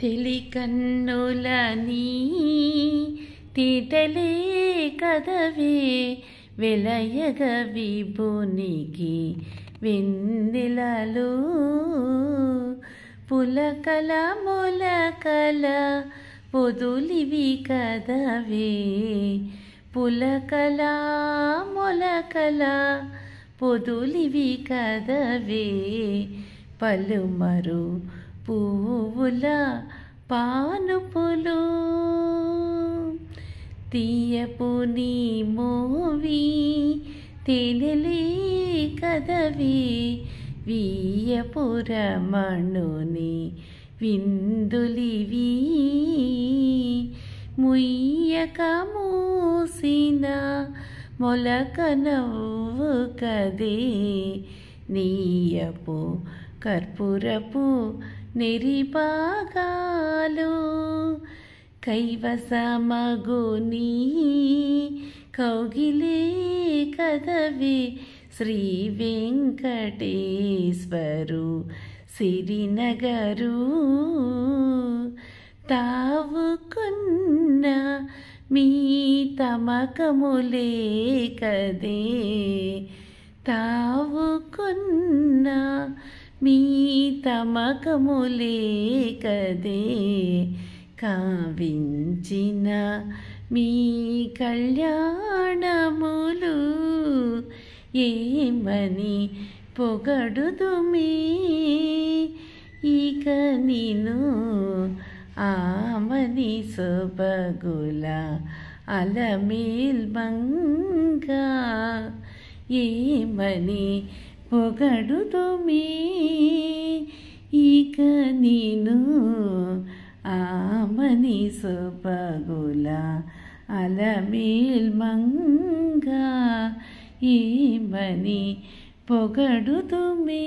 తెలికన్నులని తిటలే కదవే వెలయగ విభునికి వెన్నెలలు పులకల మొలకల పొదులివి కదవే పులకల మొలకల పొదులివి కదవే పలుమరు పువ్వుల పానుపులు తీయపు నీ మోవి తినలే కదవి వీయపురమణుని విందులివి ముయ్యక మూసిన మొలక నవ్వు కదే నీయపు కర్పూరపు నెరిపాగాలు కైవసమగుని కౌగిలే కదవి శ్రీ వెంకటేశ్వరు సిరినగరు తావుకున్న మీ తమకములే కదే తావుకున్న మీ తమకములే కదే కావించిన మీ కళ్యాణములు ఏమని మీ ఇక నిను ఆమని సొబగుల బంగా ఏమని పొగడు తుమి ఇక నేను ఆమని సుపగుల అలమేల్ మంగ ఏమని పొగడుతుమే